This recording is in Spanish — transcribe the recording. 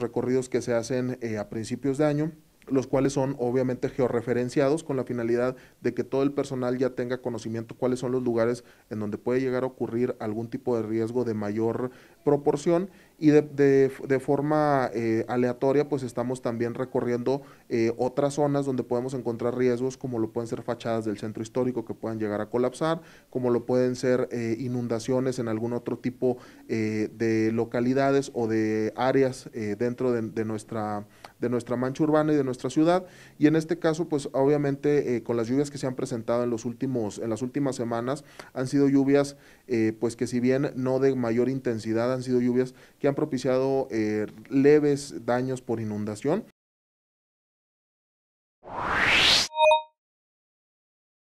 recorridos que se hacen eh, a principios de año los cuales son obviamente georreferenciados con la finalidad de que todo el personal ya tenga conocimiento cuáles son los lugares en donde puede llegar a ocurrir algún tipo de riesgo de mayor proporción y de, forma eh, aleatoria pues estamos también recorriendo eh, otras zonas donde podemos encontrar riesgos como lo pueden ser fachadas del centro histórico que puedan llegar a colapsar, como lo pueden ser eh, inundaciones en algún otro tipo de localidades o de áreas dentro de, de, nuestra, de nuestra mancha urbana y de nuestra nuestra ciudad y en este caso pues obviamente eh, con las lluvias que se han presentado en los últimos en las últimas semanas han sido lluvias eh, pues que si bien no de mayor intensidad han sido lluvias que han propiciado eh, leves daños por inundación